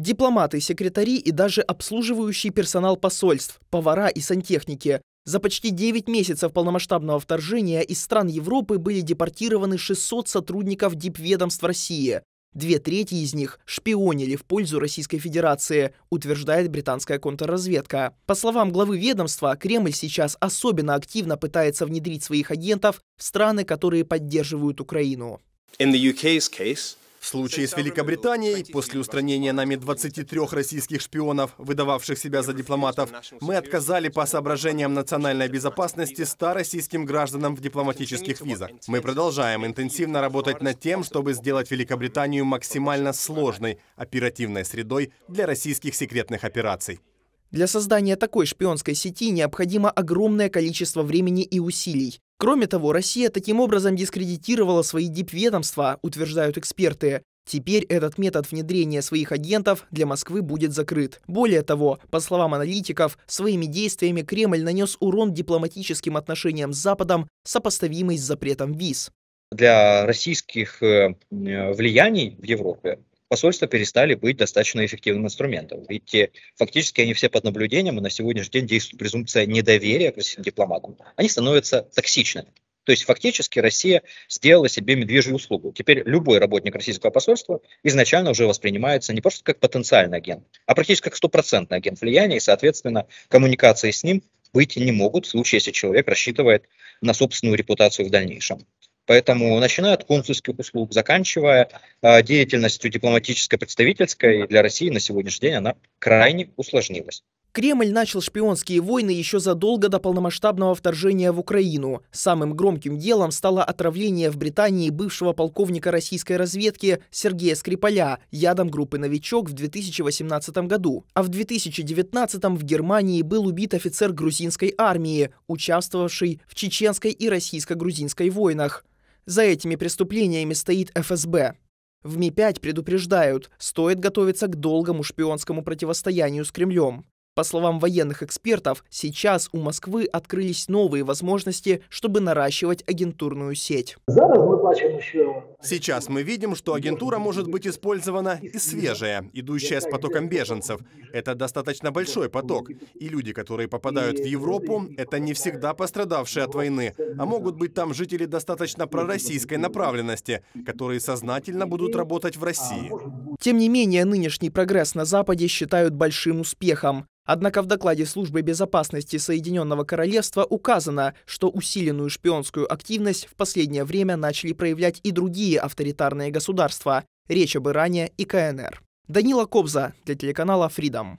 Дипломаты, секретари и даже обслуживающий персонал посольств, повара и сантехники. За почти 9 месяцев полномасштабного вторжения из стран Европы были депортированы 600 сотрудников дипведомств России. Две трети из них шпионили в пользу Российской Федерации, утверждает британская контрразведка. По словам главы ведомства, Кремль сейчас особенно активно пытается внедрить своих агентов в страны, которые поддерживают Украину. In the UK's case, в случае с Великобританией, после устранения нами 23 российских шпионов, выдававших себя за дипломатов, мы отказали по соображениям национальной безопасности 100 российским гражданам в дипломатических визах. Мы продолжаем интенсивно работать над тем, чтобы сделать Великобританию максимально сложной оперативной средой для российских секретных операций. Для создания такой шпионской сети необходимо огромное количество времени и усилий. Кроме того, Россия таким образом дискредитировала свои дипведомства, утверждают эксперты. Теперь этот метод внедрения своих агентов для Москвы будет закрыт. Более того, по словам аналитиков, своими действиями Кремль нанес урон дипломатическим отношениям с Западом, сопоставимый с запретом виз. Для российских э, э, влияний в Европе посольства перестали быть достаточно эффективным инструментом. Ведь э, фактически они все под наблюдением, и на сегодняшний день действует презумпция недоверия к российским дипломатам. Они становятся токсичными. То есть фактически Россия сделала себе медвежью услугу. Теперь любой работник российского посольства изначально уже воспринимается не просто как потенциальный агент, а практически как стопроцентный агент влияния, и, соответственно, коммуникации с ним быть не могут в случае, если человек рассчитывает на собственную репутацию в дальнейшем. Поэтому, начиная от консульских услуг, заканчивая э, деятельностью дипломатической представительской для России на сегодняшний день, она крайне усложнилась. Кремль начал шпионские войны еще задолго до полномасштабного вторжения в Украину. Самым громким делом стало отравление в Британии бывшего полковника российской разведки Сергея Скрипаля ядом группы «Новичок» в 2018 году. А в 2019 в Германии был убит офицер грузинской армии, участвовавший в чеченской и российско-грузинской войнах. За этими преступлениями стоит ФСБ. В Ми-5 предупреждают, стоит готовиться к долгому шпионскому противостоянию с Кремлем. По словам военных экспертов, сейчас у Москвы открылись новые возможности, чтобы наращивать агентурную сеть. Сейчас мы видим, что агентура может быть использована и свежая, идущая с потоком беженцев. Это достаточно большой поток. И люди, которые попадают в Европу, это не всегда пострадавшие от войны, а могут быть там жители достаточно пророссийской направленности, которые сознательно будут работать в России. Тем не менее, нынешний прогресс на Западе считают большим успехом. Однако в докладе Службы безопасности Соединенного Королевства указано, что усиленную шпионскую активность в последнее время начали проявлять и другие авторитарные государства. Речь об Иране и КНР. Данила Кобза для телеканала Freedom.